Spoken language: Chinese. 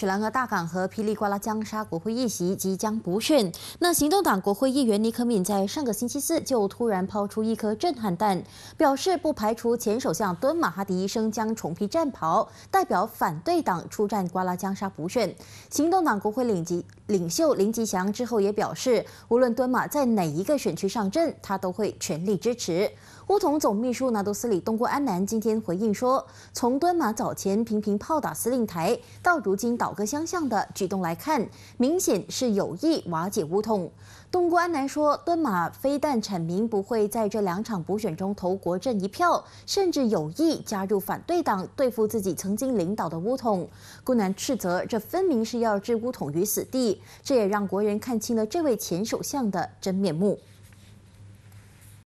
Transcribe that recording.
雪兰莪大港和霹雳瓜拉江沙国会议席即将补选。那行动党国会议员尼克敏在上个星期四就突然抛出一颗震撼弹，表示不排除前首相敦马哈迪医生将重披战袍，代表反对党出战瓜拉江沙补选。行动党国会领级领袖林吉祥之后也表示，无论敦马在哪一个选区上阵，他都会全力支持。乌统总秘书纳都斯里东郭安南今天回应说，从敦马早前频频炮打司令台，到如今导。个相向的举动来看，明显是有意瓦解乌统。东姑安南说，敦马非但阐明不会在这两场补选中投国政一票，甚至有意加入反对党对付自己曾经领导的乌统。顾南斥责，这分明是要置乌统于死地。这也让国人看清了这位前首相的真面目。